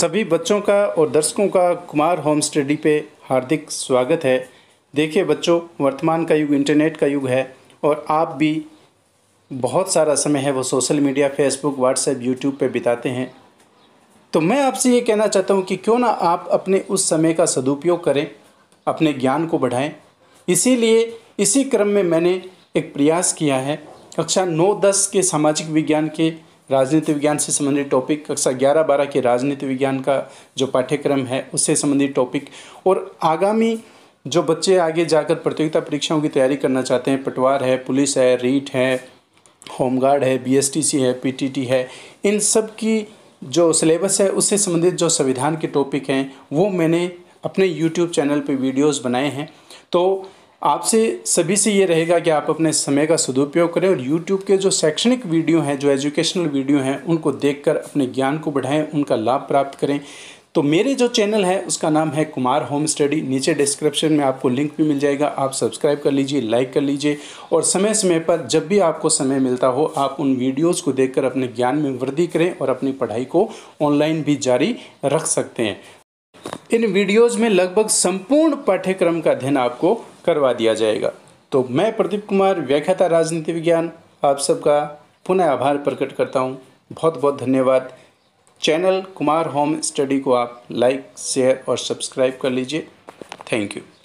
सभी बच्चों का और दर्शकों का कुमार होम स्टडी पे हार्दिक स्वागत है देखिए बच्चों वर्तमान का युग इंटरनेट का युग है और आप भी बहुत सारा समय है वो social media Facebook WhatsApp YouTube पे बिताते हैं तो मैं आपसे ये कहना चाहता हूँ कि क्यों ना आप अपने उस समय का सदुपयोग करें अपने ज्ञान को बढ़ाएं इसीलिए इसी क्रम में मैंने एक प्रयास किया है कक्षा नौ दस के सामाजिक विज्ञान के राजनीति विज्ञान से संबंधित टॉपिक कक्षा ग्यारह बारह के राजनीति विज्ञान का जो पाठ्यक्रम है उससे संबंधित टॉपिक और आगामी जो बच्चे आगे जाकर प्रतियोगिता परीक्षाओं की तैयारी करना चाहते हैं पटवार है पुलिस है रीट है होमगार्ड है बीएसटीसी है पीटीटी है इन सब की जो सिलेबस है उससे संबंधित जो संविधान के टॉपिक हैं वो मैंने अपने यूट्यूब चैनल पे वीडियोस बनाए हैं तो आपसे सभी से ये रहेगा कि आप अपने समय का सदुपयोग करें और यूट्यूब के जो शैक्षणिक वीडियो हैं जो एजुकेशनल वीडियो हैं उनको देखकर अपने ज्ञान को बढ़ाएं उनका लाभ प्राप्त करें तो मेरे जो चैनल है उसका नाम है कुमार होम स्टडी नीचे डिस्क्रिप्शन में आपको लिंक भी मिल जाएगा आप सब्सक्राइब कर लीजिए लाइक कर लीजिए और समय समय पर जब भी आपको समय मिलता हो आप उन वीडियोज़ को देखकर अपने ज्ञान में वृद्धि करें और अपनी पढ़ाई को ऑनलाइन भी जारी रख सकते हैं इन वीडियोज़ में लगभग संपूर्ण पाठ्यक्रम का अध्ययन आपको करवा दिया जाएगा तो मैं प्रदीप कुमार व्याख्याता राजनीति विज्ञान आप सबका पुनः आभार प्रकट करता हूँ बहुत बहुत धन्यवाद चैनल कुमार होम स्टडी को आप लाइक शेयर और सब्सक्राइब कर लीजिए थैंक यू